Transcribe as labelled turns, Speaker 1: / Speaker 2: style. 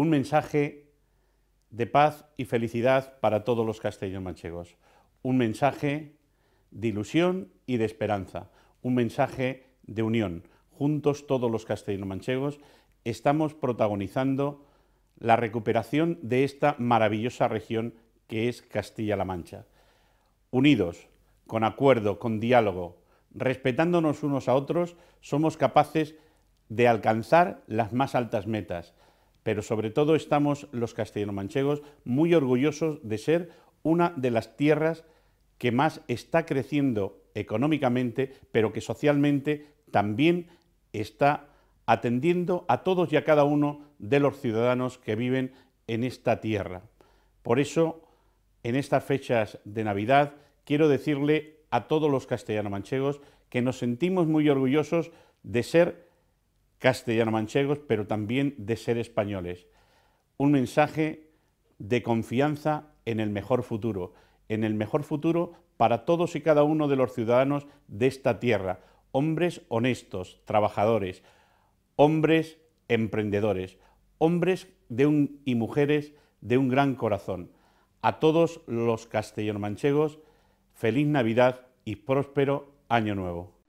Speaker 1: un mensaje de paz y felicidad para todos los castellanos manchegos, un mensaje de ilusión y de esperanza, un mensaje de unión. Juntos todos los castellanos manchegos estamos protagonizando la recuperación de esta maravillosa región que es Castilla-La Mancha. Unidos, con acuerdo, con diálogo, respetándonos unos a otros, somos capaces de alcanzar las más altas metas, pero sobre todo estamos los castellano-manchegos muy orgullosos de ser una de las tierras que más está creciendo económicamente, pero que socialmente también está atendiendo a todos y a cada uno de los ciudadanos que viven en esta tierra. Por eso, en estas fechas de Navidad, quiero decirle a todos los castellano-manchegos que nos sentimos muy orgullosos de ser castellano-manchegos, pero también de ser españoles. Un mensaje de confianza en el mejor futuro, en el mejor futuro para todos y cada uno de los ciudadanos de esta tierra, hombres honestos, trabajadores, hombres emprendedores, hombres y mujeres de un gran corazón. A todos los castellano-manchegos, feliz Navidad y próspero Año Nuevo.